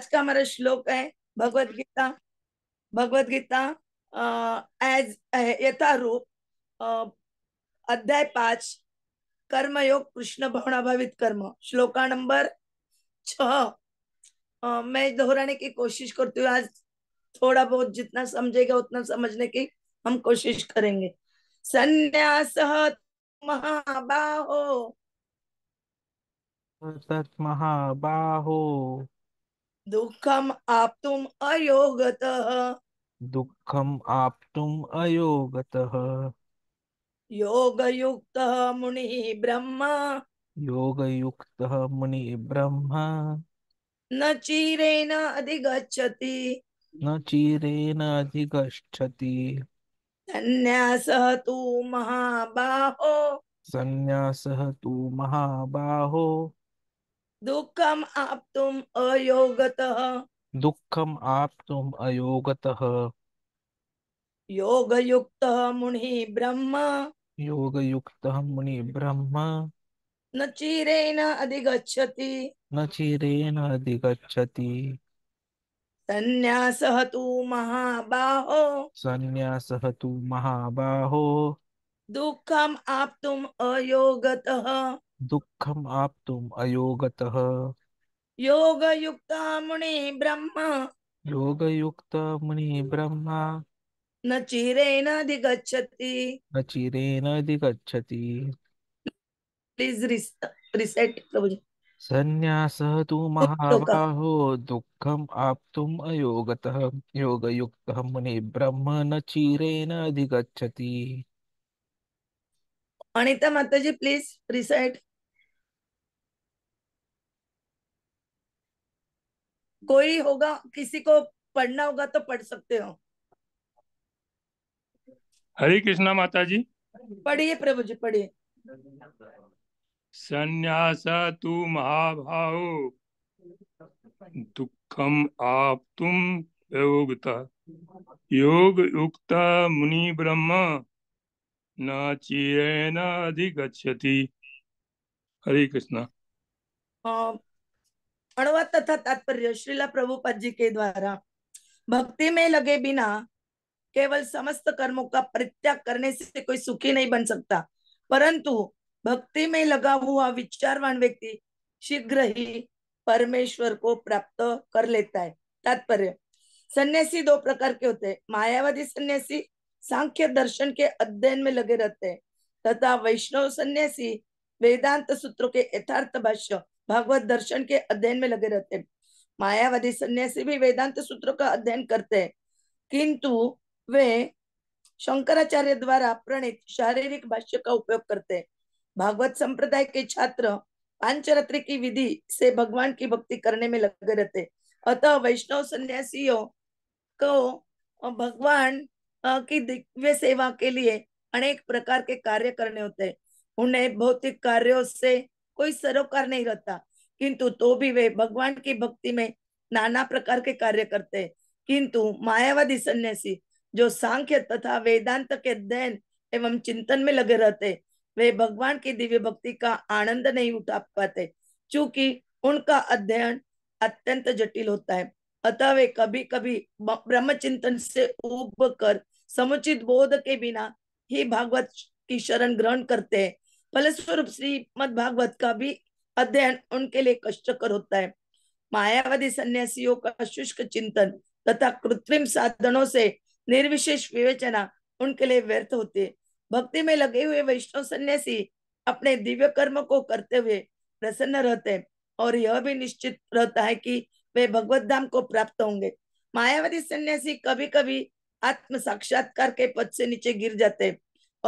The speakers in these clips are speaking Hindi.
आज का हमारा श्लोक है भगवत हम्म। गीता भगवत गीता एज यथारूप अध्याय पांच कर्मयोग कृष्ण भवनाभावित कर्म श्लोका नंबर छ मैं दोहराने की कोशिश करती हूँ आज थोड़ा बहुत जितना समझेगा उतना समझने की हम कोशिश करेंगे संन्यास महाबाहो महाबाहो दुखम आप्तुम अयोगत दुखम आप्तुम अयोगतः योगयुक्तः मुनि ब्रह्मा योगयुक्तः मुनि ब्रह्मा न चीरेन अधिगच्छति न चीरेण अधिगच्छति संन्यासः तु महाबाहो संन्यासः तु महाबाहो दुखम आप तुम अयोगत दुखम आप तुम योग युक्त मुनि ब्रह्म युक्त मुनि ब्रह्म न चिरेण अधिगछति न चीरेन अधिगछति संन्यास तु महाबाहो संन्यास तु महाबाहो आप तुम अयोगत दुःखम आप्तुम अयोगतः योगयुक्ता मुनि ब्रह्म योगयुक्त मुनि ब्रह्मा न चिरेण अधिगच्छति न चिरेण अधिगच्छति प्लीज रिसेट संन्यासः तु महाबाहो दुःखम आप्तुम अयोगतः योगयुक्तः मुनि ब्रह्म न चिरेण अधिगच्छति अनिता माताजी प्लीज रिसेट कोई होगा किसी को पढ़ना होगा तो पढ़ सकते हो हरे कृष्णा माता जी पढ़िए प्रभु जी पढ़िए संन्यास तू महाभाव दुखम आप तुम योगता योग युक्त मुनि ब्रह्म न चीरेनाधिगछति हरे कृष्णा हाँ, अणवा तथा तात्पर्य श्रीला प्रभुपद जी के द्वारा भक्ति में लगे बिना केवल समस्त कर्मों का परित्याग करने से कोई सुखी नहीं बन सकता परंतु भक्ति में लगा हुआ विचारवान व्यक्ति शीघ्र ही परमेश्वर को प्राप्त कर लेता है तात्पर्य सन्यासी दो प्रकार के होते हैं मायावादी सन्यासी सांख्य दर्शन के अध्ययन में लगे रहते हैं तथा वैष्णव सन्यासी वेदांत सूत्रों के यथार्थ भाष्य भागवत दर्शन के अध्ययन में लगे रहते हैं मायावादी सन्यासी भी वेदांत सूत्रों का अध्ययन करते हैं किंतु वे शंकराचार्य द्वारा प्रणित शारीरिक भाष्य का उपयोग करते हैं भागवत संप्रदाय के छात्र पांचरात्र की विधि से भगवान की भक्ति करने में लगे रहते अतः वैष्णव सन्यासियों को भगवान की दिव्य सेवा के लिए अनेक प्रकार के कार्य करने होते हैं उन्हें भौतिक कार्यों से कोई सरोकार नहीं रहता किंतु तो भी वे भगवान की भक्ति में नाना प्रकार के कार्य करते हैं किंतु मायावादी सन्यासी जो सांख्य तथा वेदांत के अध्ययन एवं चिंतन में लगे रहते वे भगवान की दिव्य भक्ति का आनंद नहीं उठा पाते चूंकि उनका अध्ययन अत्यंत जटिल होता है अतः वे कभी कभी ब्रह्म चिंतन से उब कर समुचित बोध के बिना ही भागवत की शरण ग्रहण करते हैं फलस्वरूप श्रीमद भागवत का भी अध्ययन उनके लिए कष्टकर होता है मायावादी सन्यासियों का शुष्क चिंतन तथा कृत्रिम साधनों से निर्विशेष विवेचना उनके लिए व्यर्थ होती है भक्ति में लगे हुए वैष्णव सन्यासी अपने दिव्य कर्म को करते हुए प्रसन्न रहते हैं और यह भी निश्चित रहता है कि वे भगवत धाम को प्राप्त होंगे मायावादी सन्यासी कभी कभी आत्म साक्षात्कार के पद से नीचे गिर जाते हैं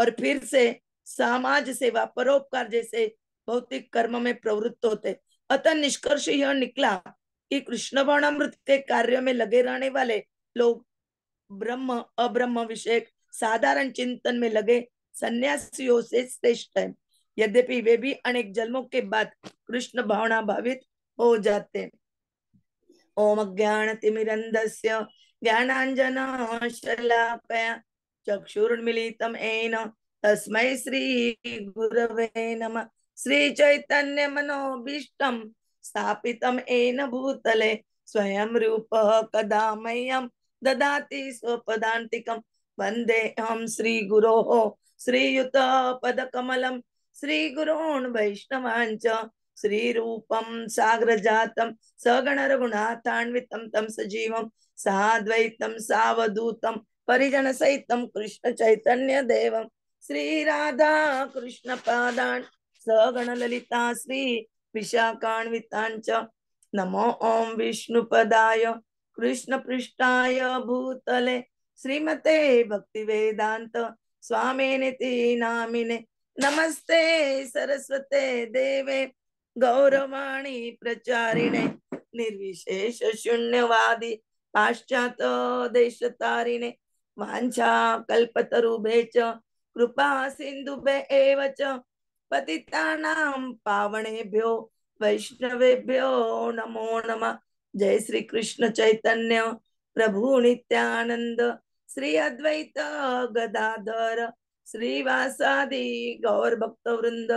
और फिर से समाज सेवा परोपकार जैसे भौतिक कर्म में प्रवृत्त होते अतः निष्कर्ष यह निकला कि कृष्ण वर्णामृत के कार्य में लगे रहने वाले लोग ब्रह्म अब्रह्म विषय साधारण चिंतन में लगे सन्यासियों से श्रेष्ठ है यद्यपि वे भी अनेक जन्मों के बाद कृष्ण भावना भावित हो जाते ओम ज्ञान तिमिर ज्ञानांजन शलाकया चक्षुर्मिलितम एन तस्मै श्री नमः श्रीचैतन्यमनोभीष्टं मनोभीष्ट येन भूतले स्वयं रूप कदा मह्यं ददाति स्वपदान्तिकं वन्देऽहं श्रीगुरोः श्रीयुतपदकमलं श्रीगुरोन् वैष्णवाञ्च श्रीरूपं तम सजीव तं सजीवं सहित कृष्ण चैतन्य कृष्णचैतन्यदेवम् श्री राधा पादान सगण ललिता श्री विशाखान्विताञ्च नमो पदाय कृष्ण कृष्णपृष्ठाय भूतले श्रीमते भक्तिवेदान्त स्वामिनिति नामिने नमस्ते सरस्वते देवे गौरवाणी प्रचारिणे निर्विशेष शून्यवादी पाश्चात्य देशतारिणे वाञ्छा कल्पतरुभे च कृपा सिंधु एव च पतितानां पावणेभ्यो वैष्णवेभ्यो नमो नमः जय श्री कृष्ण चैतन्य प्रभु नित्यानंद श्री अद्वैत गदाधर श्रीवासादि गौर भक्त वृंद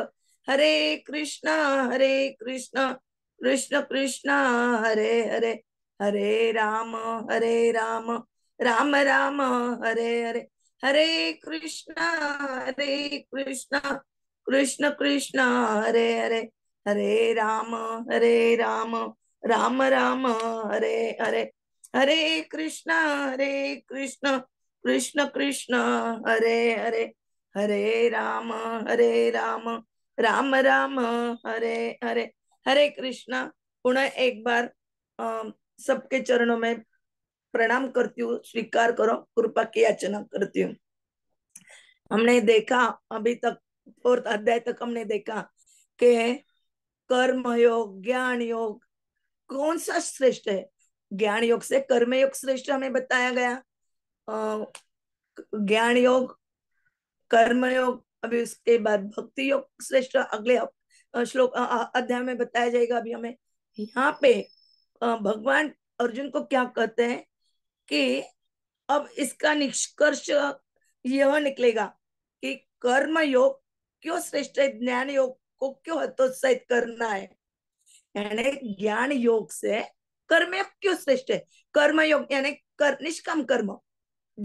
हरे कृष्णा हरे कृष्णा कृष्ण कृष्णा हरे हरे हरे राम हरे राम राम राम हरे हरे हरे कृष्णा हरे कृष्णा कृष्ण कृष्ण हरे हरे हरे राम हरे राम राम राम हरे हरे हरे कृष्णा हरे कृष्ण कृष्ण कृष्ण हरे हरे हरे राम हरे राम राम राम हरे हरे हरे कृष्णा पुनः एक बार सबके चरणों में प्रणाम करती हूँ स्वीकार करो कृपा की याचना करती हूँ हमने देखा अभी तक फोर्थ अध्याय तक हमने देखा के कर्म योग ज्ञान योग कौन सा श्रेष्ठ है ज्ञान योग से कर्म योग श्रेष्ठ हमें बताया गया ज्ञान योग कर्म योग अभी उसके बाद भक्ति योग श्रेष्ठ अगले श्लोक अध्याय में बताया जाएगा अभी हमें यहाँ पे भगवान अर्जुन को क्या कहते हैं कि अब इसका निष्कर्ष यह निकलेगा कि कर्म योग क्यों श्रेष्ठ है ज्ञान योग को क्यों हतोत्साहित करना है यानी ज्ञान योग से कर्म योग क्यों श्रेष्ठ है कर्म योग यानी कर, निष्काम कर्म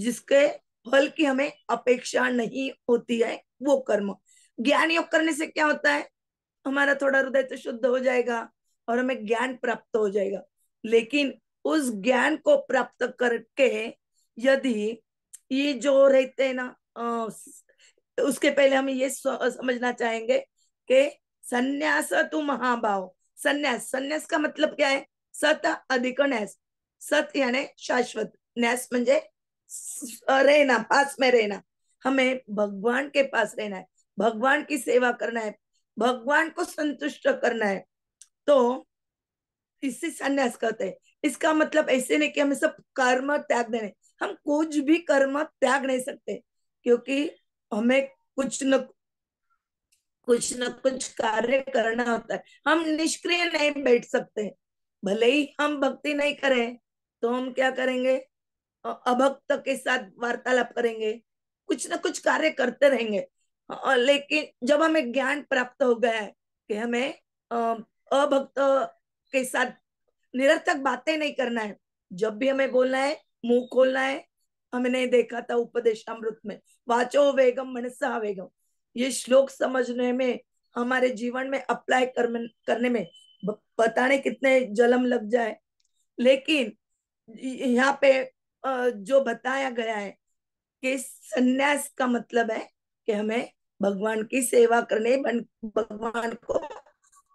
जिसके फल की हमें अपेक्षा नहीं होती है वो कर्म ज्ञान योग करने से क्या होता है हमारा थोड़ा हृदय तो शुद्ध हो जाएगा और हमें ज्ञान प्राप्त हो जाएगा लेकिन उस ज्ञान को प्राप्त करके यदि ये जो रहते हैं ना उसके पहले हम ये समझना चाहेंगे कि संन्यास तु महाभाव संन्यास संन्यास का मतलब क्या है सत अधिक न्यास सत यानी शाश्वत न्यास मे रहना पास में रहना हमें भगवान के पास रहना है भगवान की सेवा करना है भगवान को संतुष्ट करना है तो इससे संन्यास कहते हैं इसका मतलब ऐसे नहीं कि हमें सब कर्म त्याग देने हम कुछ भी कर्म त्याग नहीं सकते क्योंकि हमें कुछ न कुछ न कुछ कार्य करना होता है हम निष्क्रिय नहीं बैठ सकते भले ही हम भक्ति नहीं करें तो हम क्या करेंगे अभक्त के साथ वार्तालाप करेंगे कुछ ना कुछ कार्य करते रहेंगे लेकिन जब हमें ज्ञान प्राप्त हो गया है कि हमें अभक्त के साथ निरर्थक बातें नहीं करना है जब भी हमें बोलना है मुंह खोलना है हमने देखा था अमृत में वाचो वेगम मनसा वेगम ये श्लोक समझने में हमारे जीवन में अप्लाई करने में पता नहीं कितने जलम लग जाए लेकिन यहाँ पे जो बताया गया है कि सन्यास का मतलब है कि हमें भगवान की सेवा करने भगवान को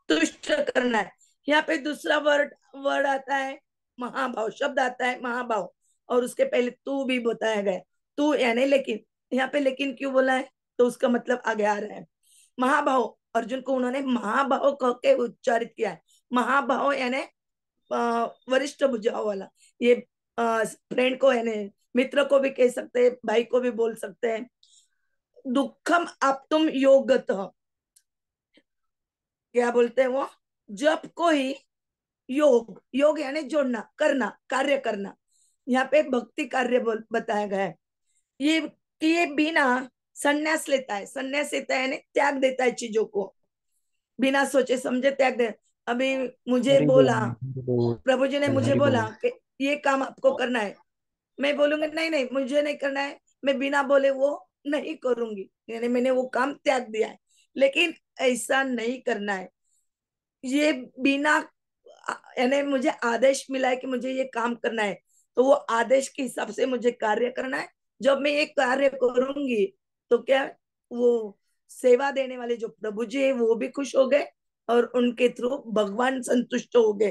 तुष्ट करना है यहाँ पे दूसरा वर्ड वर्ड आता है महाभाव शब्द आता है महाभाव और उसके पहले तू भी बताया गया तू यानी लेकिन यहाँ पे लेकिन क्यों बोला है तो उसका मतलब आगे आ रहा है महाभाव अर्जुन को उन्होंने महाभाव कह के उच्चारित किया है महाभाव यानी वरिष्ठ बुझाव वाला ये फ्रेंड को यानी मित्र को भी कह सकते हैं भाई को भी बोल सकते हैं दुखम आप तुम योगत क्या बोलते हैं वो जब कोई योग योग यानी जोड़ना करना कार्य करना यहाँ पे भक्ति कार्य बताया गया है ये किए बिना संन्यास लेता है संन्यास लेता है यानी त्याग देता है चीजों को बिना सोचे समझे त्याग दे अभी मुझे बोला प्रभु जी ने मुझे बोला कि ये काम आपको करना है मैं बोलूंगी नहीं नहीं मुझे नहीं करना है मैं बिना बोले वो नहीं करूंगी यानी मैंने वो काम त्याग दिया है लेकिन ऐसा नहीं करना है ये बिना यानी मुझे आदेश मिला है कि मुझे ये काम करना है तो वो आदेश के हिसाब से मुझे कार्य करना है जब मैं ये कार्य करूंगी तो क्या वो सेवा देने वाले जो प्रभु जी है वो भी खुश हो गए और उनके थ्रू भगवान संतुष्ट हो गए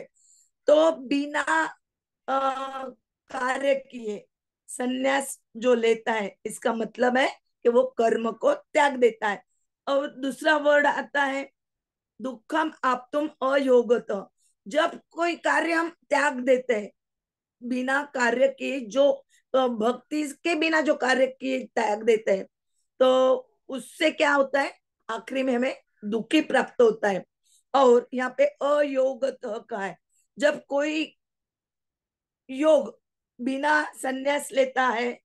तो बिना कार्य किए सन्यास जो लेता है इसका मतलब है कि वो कर्म को त्याग देता है और दूसरा वर्ड आता है दुखम आप तुम अयोगत जब कोई कार्य हम त्याग देते हैं बिना कार्य के जो भक्ति के बिना जो कार्य किए त्याग देते हैं तो उससे क्या होता है आखिरी में हमें दुखी प्राप्त होता है और यहाँ पे अयोगत का है जब कोई योग बिना संन्यास लेता है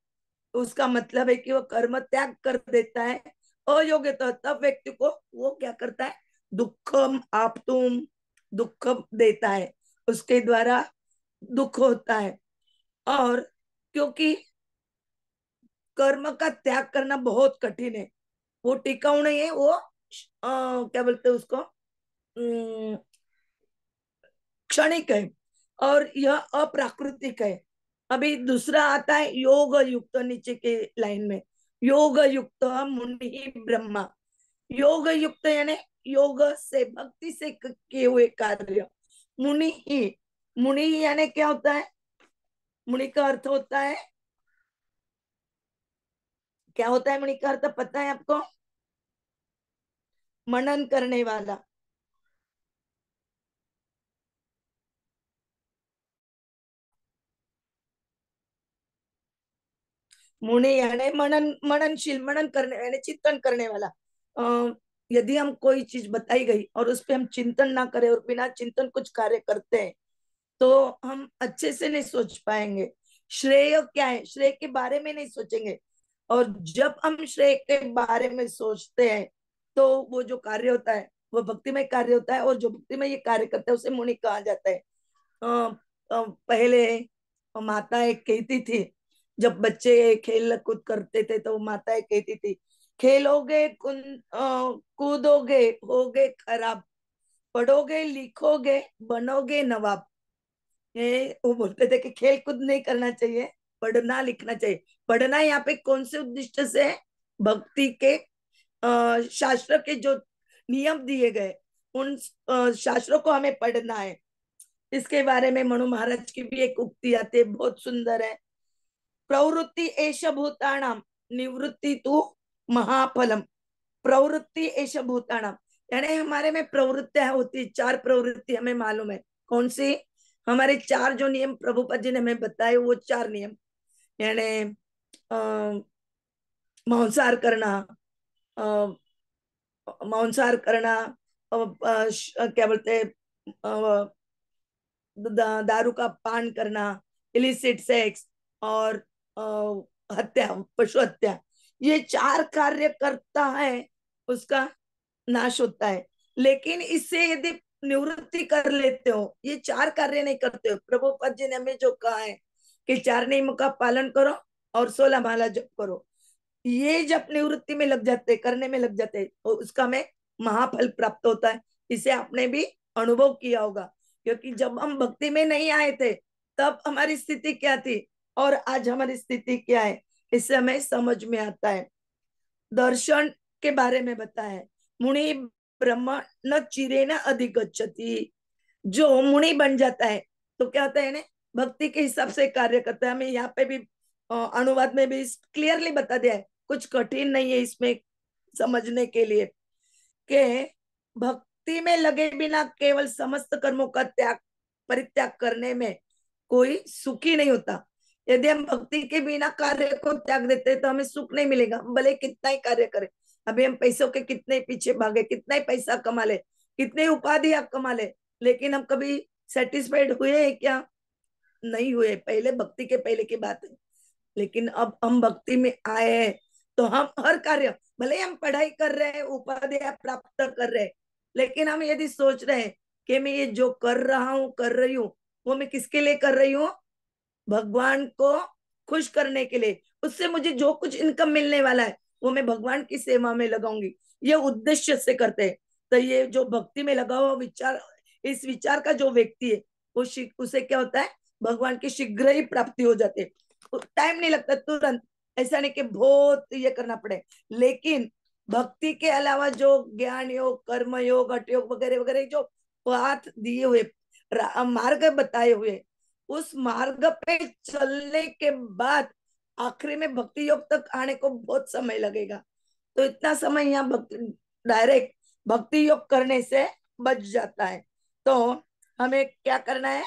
उसका मतलब है कि वह कर्म त्याग कर देता है अयोग्यता तब व्यक्ति को वो क्या करता है दुखम आप तुम दुख देता है उसके द्वारा दुख होता है और क्योंकि कर्म का त्याग करना बहुत कठिन है वो टिकाऊ नहीं है वो आ, क्या बोलते उसको क्षणिक है और यह अप्राकृतिक है अभी दूसरा आता है योग युक्त नीचे के लाइन में योग युक्त मुनि ब्रह्मा योग युक्त यानी योग से भक्ति से किए हुए कार्य मुनि ही मुनि यानी क्या होता है मुनि का अर्थ होता है क्या होता है मुनि का अर्थ पता है आपको मनन करने वाला मुनि यानी मनन मननशील मनन करने यानी चिंतन करने वाला यदि हम कोई चीज बताई गई और उस पर हम चिंतन ना करें और बिना चिंतन कुछ कार्य करते हैं तो हम अच्छे से नहीं सोच पाएंगे श्रेय क्या है श्रेय के बारे में नहीं सोचेंगे और जब हम श्रेय के बारे में सोचते हैं तो वो जो कार्य होता है वो भक्तिमय कार्य होता है और जो भक्तिमय ये कार्य करता है उसे मुनि कहा जाता है आ, आ, पहले माता एक कहती थी जब बच्चे खेल कूद करते थे तो माता एक कहती थी खेलोगे कूदोगे होगे खराब पढ़ोगे लिखोगे बनोगे नवाब ये वो बोलते थे कि खेल कूद नहीं करना चाहिए पढ़ना लिखना चाहिए पढ़ना यहाँ पे कौन से उद्दिष्ट से है भक्ति के शास्त्र के जो नियम दिए गए उन शास्त्रों को हमें पढ़ना है इसके बारे में मनु महाराज की भी एक उक्ति आती है बहुत सुंदर है प्रवृत्ति ऐसा भूताणाम निवृत्ति तू महाफलम प्रवृत्ति एश भूताणम यानी हमारे में प्रवृत्तियां होती है चार प्रवृत्ति हमें मालूम है कौन सी हमारे चार जो नियम प्रभुपद जी ने हमें बताए वो चार नियम यानी मांसाहार करना मांसाहार करना आ, आ, क्या बोलते दारू का पान करना इलिसिट सेक्स और आ, हत्या पशु हत्या ये चार कार्य करता है उसका नाश होता है लेकिन इससे यदि निवृत्ति कर लेते हो ये चार कार्य नहीं करते हो पद जी ने हमें जो कहा है कि चार नियमों का पालन करो और सोलह माला जप करो ये जब निवृत्ति में लग जाते करने में लग जाते तो उसका हमें महाफल प्राप्त होता है इसे आपने भी अनुभव किया होगा क्योंकि जब हम भक्ति में नहीं आए थे तब हमारी स्थिति क्या थी और आज हमारी स्थिति क्या है इससे हमें समझ में आता है दर्शन के बारे में बताया मुनि ब्रह्म न चिरे न अधिक जो मुनि बन जाता है तो क्या होता है ना भक्ति के हिसाब से कार्य करता है हमें यहाँ पे भी अनुवाद में भी क्लियरली बता दिया है कुछ कठिन नहीं है इसमें समझने के लिए के भक्ति में लगे बिना केवल समस्त कर्मों का त्याग परित्याग करने में कोई सुखी नहीं होता यदि हम भक्ति के बिना कार्य को त्याग देते तो हमें सुख नहीं मिलेगा हम भले कितना ही कार्य करें अभी हम पैसों के कितने पीछे भागे कितना ही पैसा कमा ले कितने उपाधि आप कमा ले, लेकिन हम कभी सेटिस्फाइड हुए है क्या नहीं हुए पहले भक्ति के पहले की बात है लेकिन अब हम भक्ति में आए हैं तो हम हर कार्य भले हम पढ़ाई कर रहे हैं उपाधि प्राप्त कर रहे हैं लेकिन हम यदि सोच रहे हैं कि मैं ये जो कर रहा हूँ कर रही हूँ वो मैं किसके लिए कर रही हूँ भगवान को खुश करने के लिए उससे मुझे जो कुछ इनकम मिलने वाला है वो मैं भगवान की सेवा में लगाऊंगी ये उद्देश्य से करते हैं तो ये जो भक्ति में लगा हुआ विचार इस विचार का जो व्यक्ति है वो उसे क्या होता है भगवान की शीघ्र ही प्राप्ति हो जाती है टाइम तो नहीं लगता तुरंत ऐसा नहीं कि बहुत ये करना पड़े लेकिन भक्ति के अलावा जो ज्ञान योग कर्म योग अट योग वगैरह वगैरह जो पाथ दिए हुए मार्ग बताए हुए उस मार्ग पे चलने के बाद आखिरी में भक्ति योग तक आने को बहुत समय लगेगा तो इतना समय यहाँ भक्ति डायरेक्ट भक्ति योग करने से बच जाता है तो हमें क्या करना है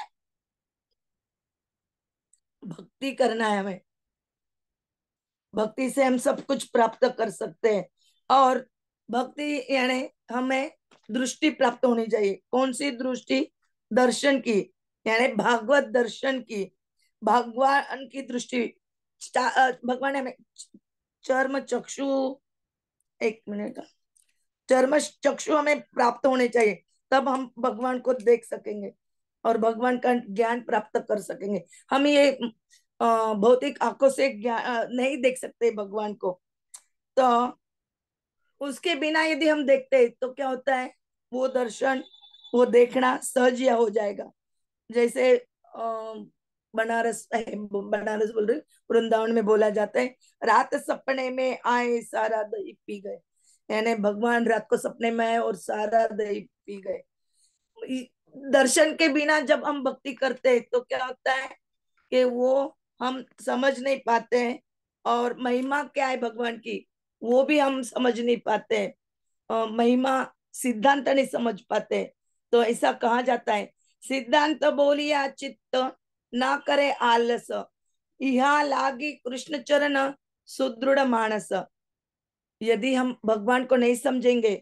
भक्ति करना है हमें भक्ति से हम सब कुछ प्राप्त कर सकते हैं और भक्ति यानी हमें दृष्टि प्राप्त होनी चाहिए कौन सी दृष्टि दर्शन की यानी भागवत दर्शन की भगवान की दृष्टि भगवान हमें चर्म चक्षु एक मिनट चर्म चक्षु हमें प्राप्त होने चाहिए तब हम भगवान को देख सकेंगे और भगवान का ज्ञान प्राप्त कर सकेंगे हम ये भौतिक आंखों से नहीं देख सकते भगवान को तो उसके बिना यदि हम देखते हैं तो क्या होता है वो दर्शन वो देखना सहज या हो जाएगा जैसे बनारस बनारस बोल रहे वृंदावन में बोला जाता है रात सपने में आए सारा दही पी गए यानी भगवान रात को सपने में आए और सारा दही पी गए दर्शन के बिना जब हम भक्ति करते हैं तो क्या होता है कि वो हम समझ नहीं पाते हैं और महिमा क्या है भगवान की वो भी हम समझ नहीं पाते हैं महिमा सिद्धांत नहीं समझ पाते तो ऐसा कहा जाता है सिद्धांत बोलिया चित्त ना करे आलस इहा लागी कृष्ण चरण सुदृढ़ मानस यदि हम भगवान को नहीं समझेंगे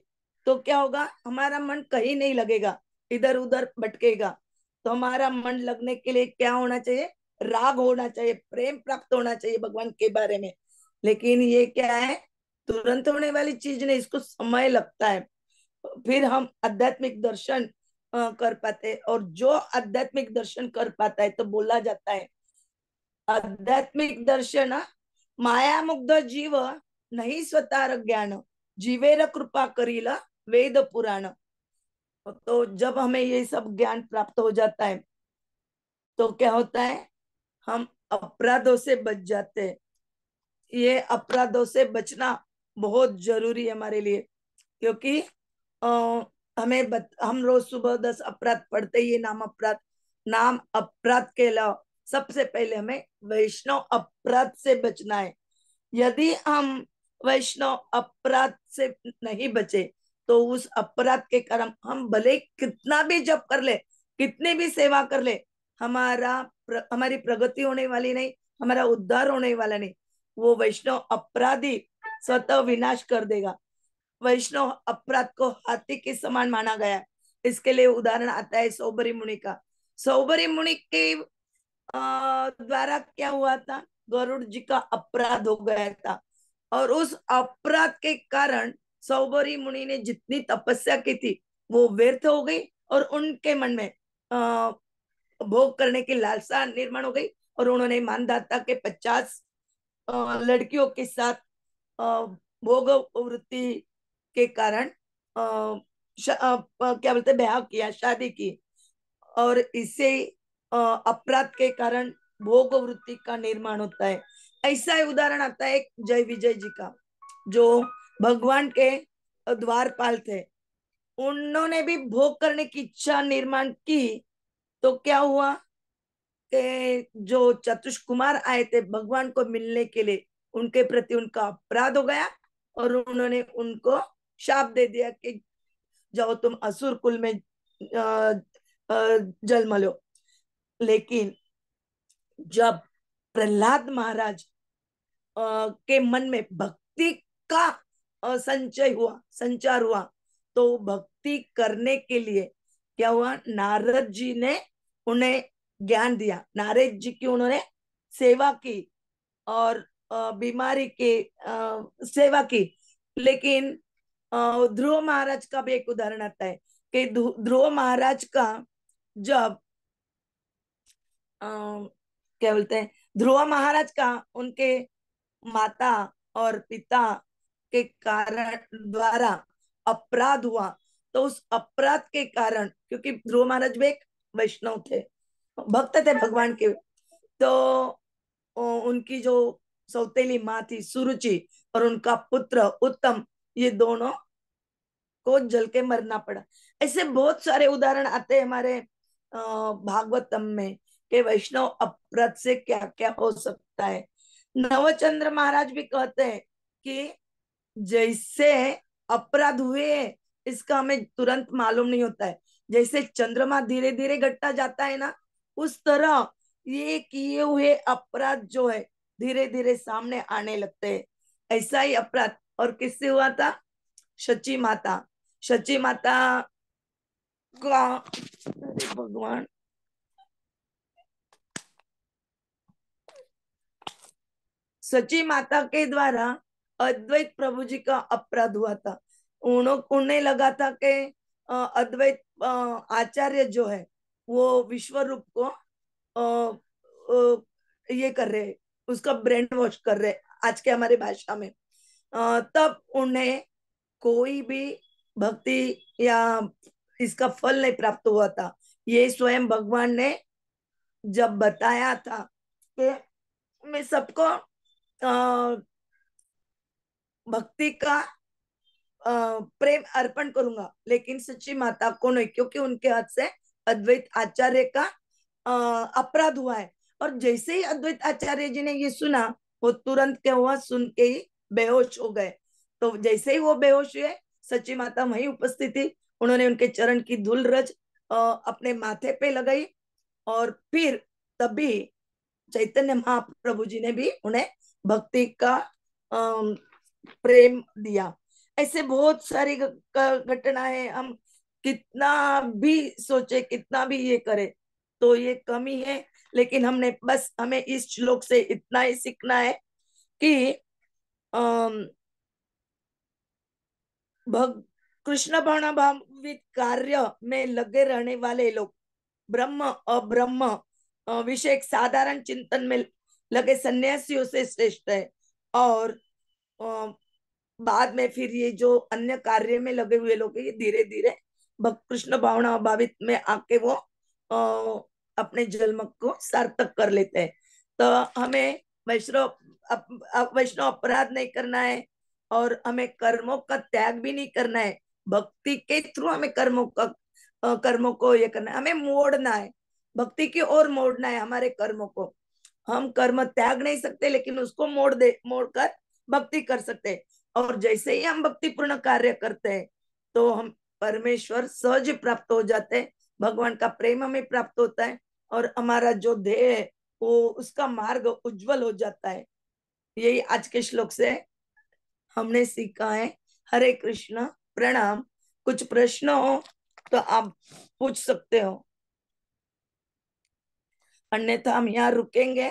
तो क्या होगा हमारा मन कहीं नहीं लगेगा इधर उधर भटकेगा तो हमारा मन लगने के लिए क्या होना चाहिए राग होना चाहिए प्रेम प्राप्त होना चाहिए भगवान के बारे में लेकिन ये क्या है तुरंत होने वाली चीज नहीं इसको समय लगता है फिर हम आध्यात्मिक दर्शन कर पाते और जो आध्यात्मिक दर्शन कर पाता है तो बोला जाता है आध्यात्मिक दर्शन माया मुग्ध जीव नहीं स्वतार ज्ञान जीवेर कृपा करील वेद पुराण तो जब हमें ये सब ज्ञान प्राप्त हो जाता है तो क्या होता है हम अपराधों से बच जाते हैं ये अपराधों से बचना बहुत जरूरी है हमारे लिए क्योंकि हमें बत, हम रोज सुबह दस अपराध पढ़ते ही नाम अपराध नाम अपराध के अलावा सबसे पहले हमें वैष्णव अपराध से बचना है यदि हम वैष्णव अपराध से नहीं बचे तो उस अपराध के कारण हम भले कितना भी जप कर ले कितनी भी सेवा कर ले हमारा प्र, हमारी प्रगति होने वाली नहीं हमारा उद्धार होने वाला नहीं वो वैष्णव अपराधी स्वतः विनाश कर देगा वैष्णव अपराध को हाथी के समान माना गया इसके लिए उदाहरण आता है सौबरी मुनि का सौबरी मुनि के द्वारा क्या हुआ था गरुड़ जी का अपराध हो गया था और उस अपराध के कारण सौबरी मुनि ने जितनी तपस्या की थी वो व्यर्थ हो गई और उनके मन में भोग करने की लालसा निर्माण हो गई और उन्होंने मानदाता के पचास लड़कियों के साथ भोग वृत्ति के कारण क्या बोलते ब्याह किया शादी की और इससे अपराध के कारण भोग वृत्ति का निर्माण होता है ऐसा ही उदाहरण आता है जय विजय जी का जो भगवान के द्वारपाल थे उन्होंने भी भोग करने की इच्छा निर्माण की तो क्या हुआ के जो चतुष कुमार आए थे भगवान को मिलने के लिए उनके प्रति उनका अपराध हो गया और उन्होंने उनको शाप दे दिया कि जाओ तुम असुर कुल में जन्म लो लेकिन जब प्रहलाद महाराज के मन में भक्ति का संचय हुआ संचार हुआ तो भक्ति करने के लिए क्या हुआ नारद जी ने उन्हें ज्ञान दिया नारद जी की उन्होंने सेवा की और बीमारी की सेवा की लेकिन ध्रुव महाराज का भी एक उदाहरण आता है कि ध्रुव महाराज का जब आ, क्या बोलते हैं ध्रुव महाराज का उनके माता और पिता के कारण द्वारा अपराध हुआ तो उस अपराध के कारण क्योंकि ध्रुव महाराज भी एक वैष्णव थे भक्त थे भगवान के तो उनकी जो सौतेली माँ थी सुरुचि और उनका पुत्र उत्तम ये दोनों को जल के मरना पड़ा ऐसे बहुत सारे उदाहरण आते हैं हमारे भागवतम में कि वैष्णव अपराध से क्या क्या हो सकता है नवचंद्र महाराज भी कहते हैं कि जैसे अपराध हुए इसका हमें तुरंत मालूम नहीं होता है जैसे चंद्रमा धीरे धीरे घटता जाता है ना उस तरह ये किए हुए अपराध जो है धीरे धीरे सामने आने लगते हैं ऐसा ही अपराध और किससे हुआ था सच्ची माता सची माता का भगवान सची माता के द्वारा अद्वैत प्रभु जी का अपराध हुआ था उन्हें लगा था कि अद्वैत आचार्य जो है वो विश्व रूप को ये कर रहे उसका ब्रेन वॉश कर रहे आज के हमारे भाषा में तब उन्हें कोई भी भक्ति या इसका फल नहीं प्राप्त हुआ था ये स्वयं भगवान ने जब बताया था कि मैं सबको भक्ति का प्रेम अर्पण करूंगा लेकिन सच्ची माता को नहीं क्योंकि उनके हाथ से अद्वैत आचार्य का अपराध हुआ है और जैसे ही अद्वैत आचार्य जी ने ये सुना वो तुरंत क्या हुआ सुन के ही बेहोश हो गए तो जैसे ही वो बेहोश हुए सची माता वही उपस्थित थी उन्होंने उनके चरण की धूल रज अपने माथे पे लगाई और फिर तभी चैतन्य महाप्रभु जी ने भी उन्हें भक्ति का प्रेम दिया ऐसे बहुत सारी घटना है हम कितना भी सोचे कितना भी ये करे तो ये कमी है लेकिन हमने बस हमें इस श्लोक से इतना ही सीखना है कि भग कृष्ण भावनाभावित कार्य में लगे रहने वाले लोग ब्रह्म और ब्रह्म विषय साधारण चिंतन में लगे सन्यासियों से श्रेष्ठ है और बाद में फिर ये जो अन्य कार्य में लगे हुए लोग ये धीरे धीरे भक्त कृष्ण भावना भावित में आके वो अपने जलमक को सार्थक कर लेते हैं तो हमें वैष्णव वैष्णव अपराध नहीं करना है और हमें कर्मों का त्याग भी नहीं करना है भक्ति के थ्रू हमें कर्मों का कर्मों को ये करना है हमें मोड़ना है भक्ति की ओर मोड़ना है हमारे कर्मों को हम कर्म त्याग नहीं सकते लेकिन उसको मोड़ दे मोड़ कर भक्ति कर सकते और जैसे ही हम भक्तिपूर्ण कार्य करते हैं तो हम परमेश्वर सहज प्राप्त हो जाते हैं भगवान का प्रेम हमें प्राप्त होता है और हमारा जो ध्येय है वो उसका मार्ग उज्जवल हो जाता है यही आज के श्लोक से हमने सीखा है हरे कृष्ण प्रणाम कुछ प्रश्न हो तो आप पूछ सकते हो अन्यथा हम यहाँ रुकेंगे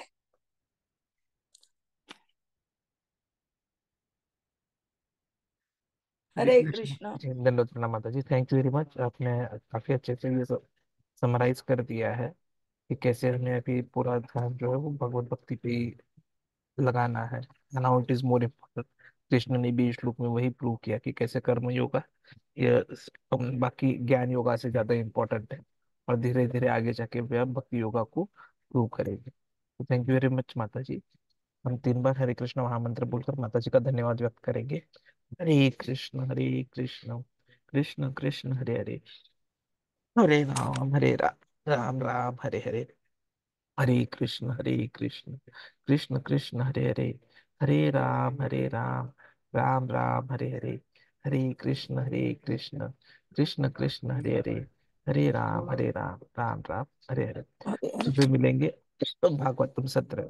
हरे कृष्णा धन्यवाद माता जी थैंक यू वेरी मच आपने काफी अच्छे से ये समराइज कर दिया है कि कैसे हमें अभी पूरा ध्यान जो है वो भगवत भक्ति पे ही लगाना है now it is more important Krishna ने भी श्लोक में वही प्रूव किया कि कैसे कर्म योगा बाकी ज्ञान योगा से ज्यादा इम्पोर्टेंट है और धीरे धीरे आगे जाके वे आप भक्ति योगा को प्रूव करेंगे तो थैंक यू वेरी मच माता जी हम तीन बार हरे कृष्ण महामंत्र बोलकर माता जी का धन्यवाद व्यक्त करेंगे हरे कृष्ण हरे कृष्ण कृष्ण कृष्ण हरे हरे हरे राम हरे राम राम राम हरे हरे हरे कृष्ण हरे कृष्ण कृष्ण कृष्ण हरे हरे हरे राम हरे राम राम राम हरे हरे हरे कृष्ण हरे कृष्ण कृष्ण कृष्ण हरे हरे हरे राम हरे राम राम राम हरे हरे सुबह मिलेंगे तो भागवतम सत्र